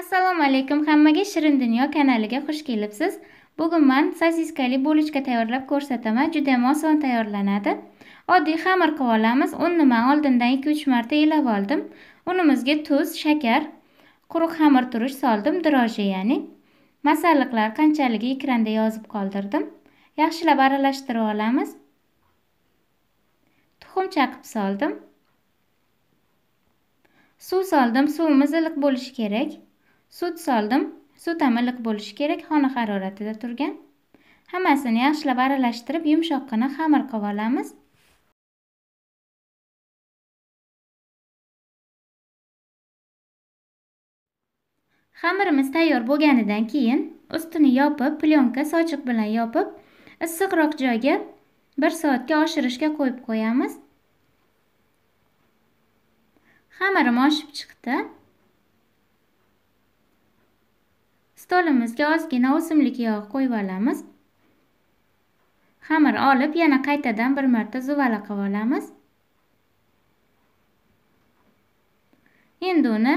assalomu alaykum hammaga shirin dunyo kanaliga xush kelibsiz bugun men sosiskali bo'lichka tayyorlab ko'rsataman juda ham oson tayyorlanadi oddiy xamir qilib olamiz unni men oldindan 2-3 marta elab oldim unimizga tuz shakar quruq xamir turish soldim droje, ya'ni masalliqlar qanchaligi ekranda yozib qoldirdim yaxshilab aralashtirib olamiz tuxum chaqib soldim suv soldim suvimiz iliq bo'lishi kerak sut soldim sut amiliq bo'lishi kerak xona haroratida turgan hammasini yaxshilab aralashtirib yumshoqqina xamir qilib olamiz xamirimiz tayyor bo'lganidan keyin ustini yopib plyonka sochiq bilan yopib issiqroq joyga bir soatga oshirishga qo'yib qo'yamiz xamirim oshib chiqdi Stolimizga ozgina o'simlik yog'i qo'yib olamiz. Xamir olib, yana qaytadan bir marta zuvala qilib olamiz. Endi uni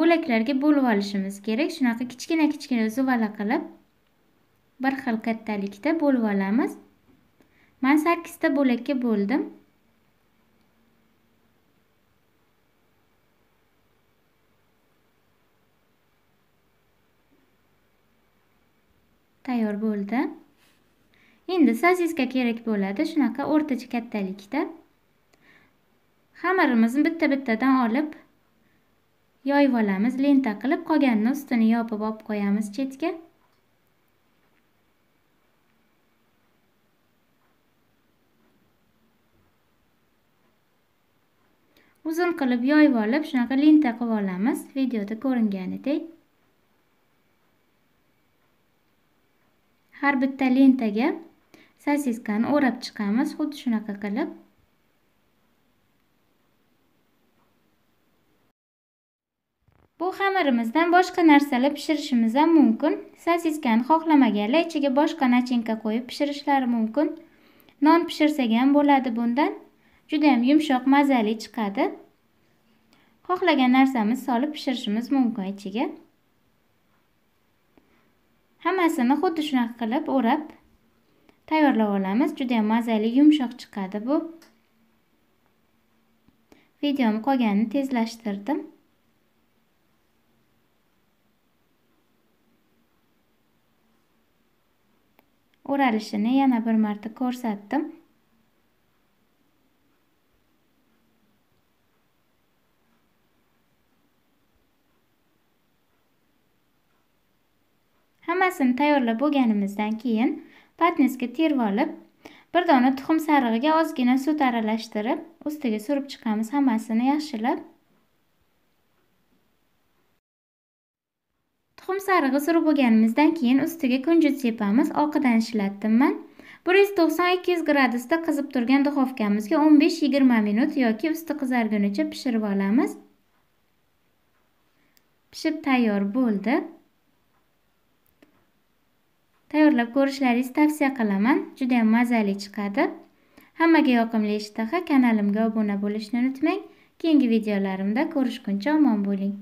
bo'laklarga bo'lib olishimiz kerak. Shunaqa kichkina-kichkina zuvala qilib bir xil kattalikda bo'lib olamiz. Men 8 ta bo'lakka bo'ldim. tayyor bo'ldi endi sosiska kerak bo'ladi shunaqa o'rtacha kattalikda xamirimizni bitta bittadan olib yoyib olamiz lenta qilib qolganini ustini yopib olib qo'yamiz chetga uzun qilib yoyib olib shunaqa lenta qilib olamiz videoda ko'ringanidek har bitta lentaga sosiskani o'rab chiqamiz xuddi shunaqa qilib bu xamirimizdan boshqa narsalar pishirishimiz ham mumkin sosiskani xohlamaganlar ichiga boshqa nachinka qo'yib pishirishlari mumkin non pishirsak ham bo'ladi bundan judayam yumshoq mazali chiqadi xohlagan narsamiz solib pishirishimiz mumkin ichiga hammasini xuddi shunaqa qilib o'rab tayyorlab olamiz juda ham mazali yumshoq chiqadi bu videom qolganini tezlashtirdim o'ralishini yana bir marta ko'rsatdim hammasini tayyorlab bo'lganimizdan keyin patnisga terib olib bir dona tuxum sarig'iga ozgina sut aralashtirib ustiga surib chiqamiz hammasini yaxshilab tuxum sarig'i surib bo'lganimizdan keyin ustiga kunjut sepamiz oqidan ishlatdim men. 190-200 gradusda qizib turgan duxovkamizga 15-20 minut yoki usti qizargunicha pishirib olamiz pishib tayyor bo'ldi tayyorlab ko'rishlaringiz tavsiya qilaman juda ham mazali chiqadi hammaga yoqimli ishtaha kanalimga obuna bo'lishni unutmang keyingi videolarimda ko'rishguncha omon bo'ling